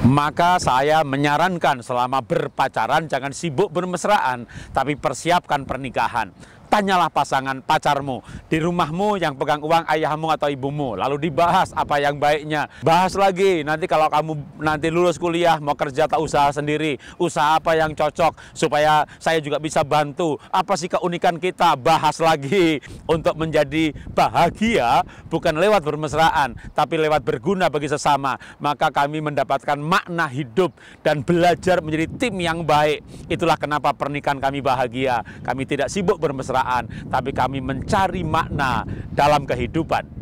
Maka saya menyarankan selama berpacaran jangan sibuk bermesraan, tapi persiapkan pernikahan. Tanyalah pasangan pacarmu, di rumahmu yang pegang uang ayahmu atau ibumu. Lalu dibahas apa yang baiknya. Bahas lagi nanti kalau kamu nanti lulus kuliah mau kerja atau usaha sendiri, usaha apa yang cocok supaya saya juga bisa bantu. Apa sih keunikan kita? Bahas lagi untuk menjadi bahagia bukan lewat bermesraan, tapi lewat berguna bagi sesama. Maka kami mendapatkan makna hidup dan belajar menjadi tim yang baik. Itulah kenapa pernikahan kami bahagia. Kami tidak sibuk bermesraan, tapi kami mencari makna makna dalam kehidupan.